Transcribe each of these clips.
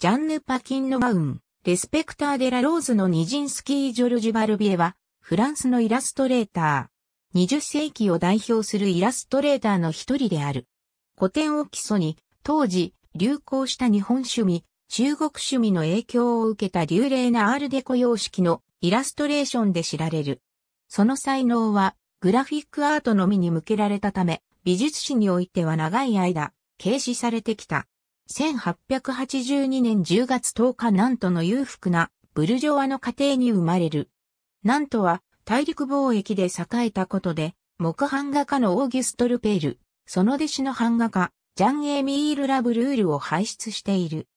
ジャンヌ・パキンノガウン、レスペクター・デ・ラ・ローズのニジンスキー・ジョルジュ・バルビエは、フランスのイラストレーター。20世紀を代表するイラストレーターの一人である。古典を基礎に、当時、流行した日本趣味、中国趣味の影響を受けた流麗なアールデコ様式のイラストレーションで知られる。その才能は、グラフィックアートのみに向けられたため、美術史においては長い間、軽視されてきた。1882年10月10日んとの裕福なブルジョワの家庭に生まれる。んとは大陸貿易で栄えたことで、木版画家のオーギュスト・ルペール、その弟子の版画家、ジャン・エミール・ラブルールを輩出している。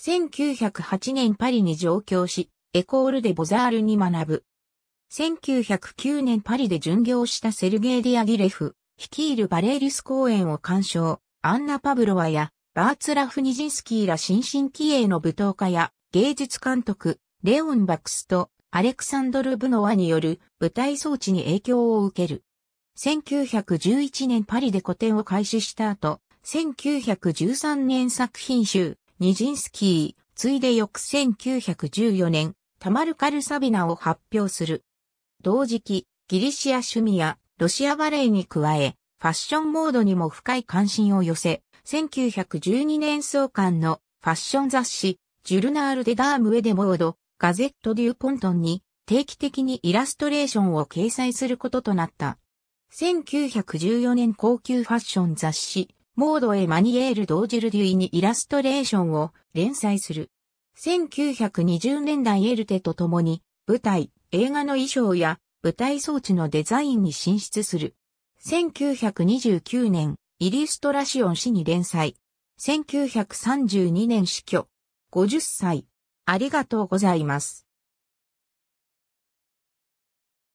1908年パリに上京し、エコール・でボザールに学ぶ。1909年パリで巡業したセルゲイ・ディアギレフ、率いるバレーリス公演を鑑賞、アンナ・パブロワやバーツラフ・ニジンスキーら新進気鋭の舞踏家や芸術監督、レオン・バクスとアレクサンドル・ブノワによる舞台装置に影響を受ける。1911年パリで個展を開始した後、1913年作品集、ニジンスキー、ついで翌1914年、タマルカルサビナを発表する。同時期、ギリシア趣味やロシアバレエに加え、ファッションモードにも深い関心を寄せ、1912年創刊のファッション雑誌、ジュルナール・デ・ダーム・ウェデ・モード、ガゼット・デュー・ポントンに定期的にイラストレーションを掲載することとなった。1914年高級ファッション雑誌、モードへマニエール・ドージル・デュイにイラストレーションを連載する。1920年代エルテと共に舞台、映画の衣装や舞台装置のデザインに進出する。1929年、イリストラシオン誌に連載。1932年死去。50歳。ありがとうございます。